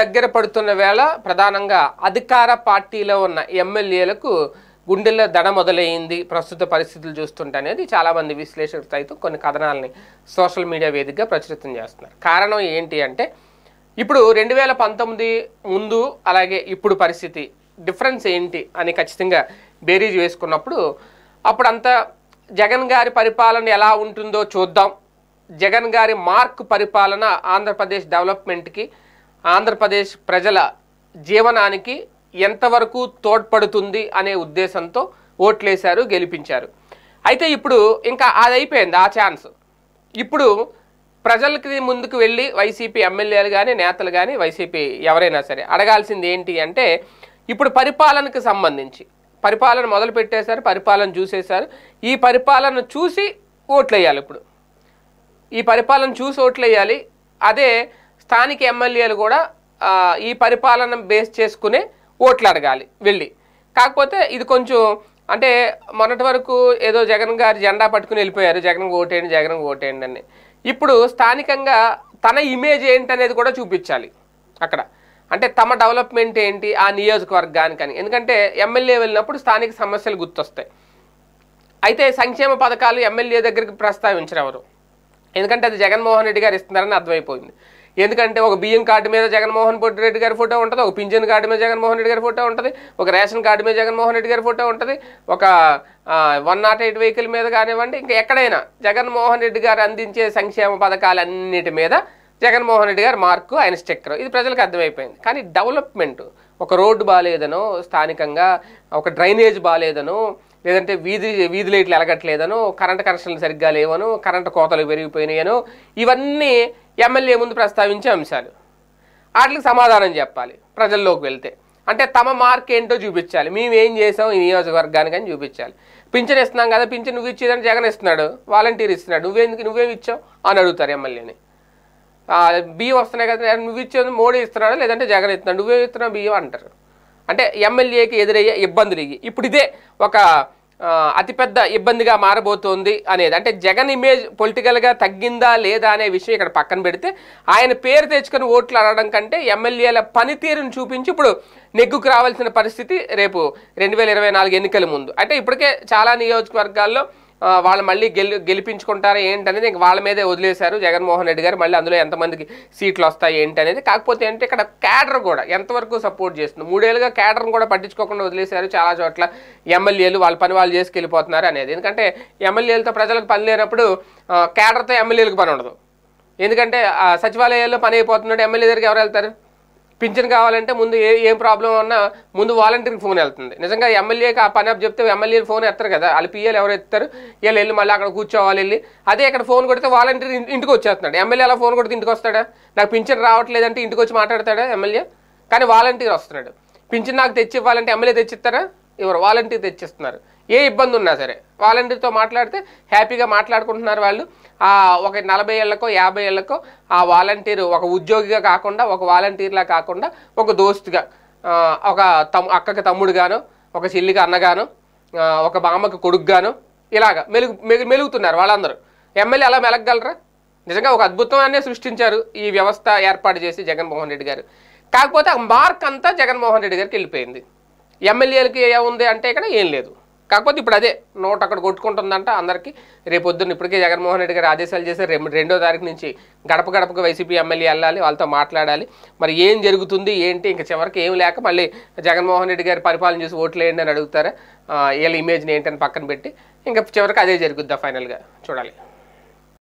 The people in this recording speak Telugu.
దగ్గర పడుతున్న వేళ ప్రధానంగా అధికార పార్టీలో ఉన్న ఎమ్మెల్యేలకు గుండెల్లో దడ మొదలైంది ప్రస్తుత పరిస్థితులు చూస్తుంటే అనేది చాలామంది విశ్లేషకులు అయితే కొన్ని కథనాలని సోషల్ మీడియా వేదికగా ప్రచురితం చేస్తున్నారు కారణం ఏంటి అంటే ఇప్పుడు రెండు వేల పంతొమ్మిది ముందు అలాగే ఇప్పుడు పరిస్థితి డిఫరెన్స్ ఏంటి అని ఖచ్చితంగా బేరీజ్ వేసుకున్నప్పుడు అప్పుడు జగన్ గారి పరిపాలన ఎలా ఉంటుందో చూద్దాం జగన్ గారి మార్క్ పరిపాలన ఆంధ్రప్రదేశ్ డెవలప్మెంట్కి ఆంధ్రప్రదేశ్ ప్రజల జీవనానికి ఎంతవరకు తోడ్పడుతుంది అనే ఉద్దేశంతో ఓట్లేశారు గెలిపించారు అయితే ఇప్పుడు ఇంకా అది అయిపోయింది ఆ ఛాన్స్ ఇప్పుడు ప్రజలకి ముందుకు వెళ్ళి వైసీపీ ఎమ్మెల్యేలు కానీ నేతలు కానీ వైసీపీ ఎవరైనా సరే అడగాల్సింది ఏంటి అంటే ఇప్పుడు పరిపాలనకు సంబంధించి పరిపాలన మొదలు పెట్టేశారు పరిపాలన చూసేశారు ఈ పరిపాలన చూసి ఓట్లు ఇప్పుడు ఈ పరిపాలన చూసి ఓట్లు అదే స్థానిక ఎమ్మెల్యేలు కూడా ఈ పరిపాలన బేస్ చేసుకునే ఓట్లు అడగాలి వెళ్ళి కాకపోతే ఇది కొంచెం అంటే మొన్నటి వరకు ఏదో జగన్ గారు జెండా పట్టుకుని వెళ్ళిపోయారు జగన్ ఓటేయండి జగన్ ఓటేయండి అని ఇప్పుడు స్థానికంగా తన ఇమేజ్ ఏంటనేది కూడా చూపించాలి అక్కడ అంటే తమ డెవలప్మెంట్ ఏంటి ఆ అని ఎందుకంటే ఎమ్మెల్యే వెళ్ళినప్పుడు స్థానిక సమస్యలు గుర్తొస్తాయి అయితే సంక్షేమ పథకాలు ఎమ్మెల్యే దగ్గరికి ప్రస్తావించరు ఎవరు ఎందుకంటే అది జగన్మోహన్ రెడ్డి గారు ఇస్తున్నారని అర్థమైపోయింది ఎందుకంటే ఒక బియ్యం కార్డు మీద జగన్మోహన్ రెడ్డి గారి ఫోటో ఉంటుంది ఒక పింఛన్ కార్డు మీద జగన్మోహన్ రెడ్డి గారి ఫోటో ఉంటుంది ఒక రేషన్ కార్డు మీద జగన్మోహన్ రెడ్డి గారి ఫోటో ఉంటుంది ఒక వన్ నాట్ ఎయిట్ వెహికల్ మీద కానివ్వండి ఇంకా ఎక్కడైనా జగన్మోహన్ రెడ్డి గారు అందించే సంక్షేమ పథకాలన్నిటి మీద జగన్మోహన్ రెడ్డి గారు మార్కు ఆయన స్టిక్కర్ ఇది ప్రజలకు అర్థమైపోయింది కానీ డెవలప్మెంట్ ఒక రోడ్డు బాగాలేదనో స్థానికంగా ఒక డ్రైనేజ్ బాగాలేదనో లేదంటే వీధి వీధి లైట్లు ఎలగట్లేదను కరెంట్ కనెక్షన్లు సరిగ్గా లేవను కరెంటు కోతలు పెరిగిపోయినాయను ఇవన్నీ ఎమ్మెల్యే ముందు ప్రస్తావించే అంశాలు వాటికి సమాధానం చెప్పాలి ప్రజల్లోకి వెళ్తే అంటే తమ మార్క్ ఏంటో చూపించాలి మేము ఏం చేసాం ఈ నియోజకవర్గానికి అని చూపించాలి పింఛన్ ఇస్తున్నాం కదా పింఛన్ నువ్వు ఇచ్చేదని జగన్ ఇస్తున్నాడు వాలంటీర్ ఇస్తున్నాడు నువ్వేందుకు నువ్వేమి ఇచ్చావు అని అడుగుతారు ఎమ్మెల్యేని బియ్యం వస్తున్నాయి కదా నువ్వు ఇచ్చేది మోడీ ఇస్తున్నాడు లేదంటే జగన్ ఇస్తున్నాడు నువ్వేమి ఇస్తున్నావు బియ్యం అంటారు అంటే ఎమ్మెల్యేకి ఎదురయ్యే ఇబ్బందులు ఇవి ఇప్పుడు ఇదే ఒక అతిపెద్ద ఇబ్బందిగా మారబోతోంది అనేది అంటే జగన్ ఇమేజ్ పొలిటికల్గా తగ్గిందా లేదా అనే విషయం ఇక్కడ పక్కన పెడితే ఆయన పేరు తెచ్చుకొని ఓట్లు అడగడం కంటే ఎమ్మెల్యేల పనితీరును చూపించి ఇప్పుడు నెగ్గుకు రావాల్సిన పరిస్థితి రేపు రెండు ఎన్నికల ముందు అంటే ఇప్పటికే చాలా నియోజకవర్గాల్లో వాళ్ళు మళ్ళీ గెలి గెలిపించుకుంటారా ఏంటనేది ఇంక వాళ్ళ మీదే వదిలేశారు జగన్మోహన్ రెడ్డి గారు మళ్ళీ అందులో ఎంతమందికి సీట్లు వస్తాయి ఏంటి అనేది కాకపోతే అంటే ఇక్కడ క్యాడర్ కూడా ఎంతవరకు సపోర్ట్ చేస్తుంది మూడేళ్ళుగా క్యాడర్ను కూడా పట్టించుకోకుండా వదిలేశారు చాలా చోట్ల ఎమ్మెల్యేలు వాళ్ళ పని వాళ్ళు చేసుకెళ్ళిపోతున్నారు అనేది ఎందుకంటే ఎమ్మెల్యేలతో ప్రజలకు పని లేనప్పుడు క్యాడర్తో ఎమ్మెల్యేలకు పని ఉండదు ఎందుకంటే సచివాలయాల్లో పని అయిపోతున్నాడు ఎమ్మెల్యే దగ్గరికి ఎవరు వెళ్తారు పింఛన్ కావాలంటే ముందు ఏ ఏం ప్రాబ్లం ఉన్నా ముందు వాలంటీర్కి ఫోన్ వెళ్తుంది నిజంగా ఎమ్మెల్యేకి ఆ పని అప్ చెప్తే ఎమ్మెల్యేలు ఫోన్ ఎత్తారు కదా వాళ్ళు పిఎల్ ఎవరు ఎత్తారు వీళ్ళు వెళ్ళి మళ్ళీ అక్కడ కూర్చోవాలి వెళ్ళి అదే ఇక్కడ ఫోన్ కొడితే వాలంటీర్ ఇంటికి వచ్చేస్తున్నాడు ఎమ్మెల్యే అలా ఫోన్ కొడితే ఇంటికి వస్తాడా నాకు పింఛన్ రావట్లేదంటే ఇంటికి వచ్చి మాట్లాడతాడా ఎమ్మెల్యే కానీ వాలంటీర్ వస్తున్నాడు పింఛన్ నాకు తెచ్చి ఇవ్వాలంటే ఎమ్మెల్యే తెచ్చిస్తారా ఎవరు వాలంటీర్ తెచ్చిస్తున్నారు ఏ ఇబ్బంది ఉన్నా సరే వాలంటీర్తో మాట్లాడితే హ్యాపీగా మాట్లాడుకుంటున్నారు వాళ్ళు ఆ ఒక నలభై ఏళ్ళకో యాభై ఏళ్ళకో ఆ వాలంటీర్ ఒక ఉద్యోగిగా కాకుండా ఒక వాలంటీర్లా కాకుండా ఒక దోస్తుగా ఒక తమ్ అక్కకి తమ్ముడుగాను ఒక చెల్లికి అన్నగాను ఒక బామ్మకి కొడుకుగాను ఇలాగ మెలుగు మెలుగుతున్నారు వాళ్ళందరూ ఎమ్మెల్యే అలా మెలగలరా నిజంగా ఒక అద్భుతమాన్నే సృష్టించారు ఈ వ్యవస్థ ఏర్పాటు చేసి జగన్మోహన్ రెడ్డి గారు కాకపోతే ఆ మార్క్ అంతా జగన్మోహన్ రెడ్డి గారికి వెళ్ళిపోయింది ఎమ్మెల్యేలకి ఏముంది అంటే ఇక్కడ ఏం లేదు కాకపోతే ఇప్పుడు అదే నోట్ అక్కడ కొట్టుకుంటుందంట అందరికీ రేపొద్దున ఇప్పటికే జగన్మోహన్ రెడ్డి గారు ఆదేశాలు చేస్తే రెండో తారీఖు నుంచి గడప గడపకు వైసీపీ ఎమ్మెల్యే వెళ్ళాలి వాళ్ళతో మాట్లాడాలి మరి ఏం జరుగుతుంది ఏంటి ఇంకా చివరికి ఏం లేక మళ్ళీ జగన్మోహన్ రెడ్డి గారి పరిపాలన చూసి వేయండి అని అడుగుతారా వీళ్ళ ఇమేజ్ని ఏంటని పక్కన పెట్టి ఇంకా చివరికి అదే జరుగుద్దా ఫైనల్గా చూడాలి